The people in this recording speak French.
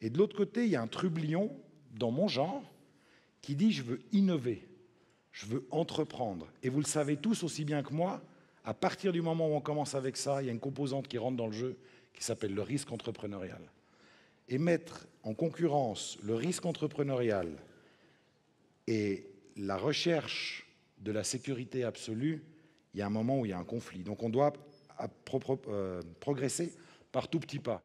Et de l'autre côté, il y a un trublion dans mon genre qui dit je veux innover, je veux entreprendre. Et vous le savez tous aussi bien que moi, à partir du moment où on commence avec ça, il y a une composante qui rentre dans le jeu qui s'appelle le risque entrepreneurial. Et mettre en concurrence le risque entrepreneurial et la recherche de la sécurité absolue, il y a un moment où il y a un conflit. Donc on doit euh, progresser par tout petit pas.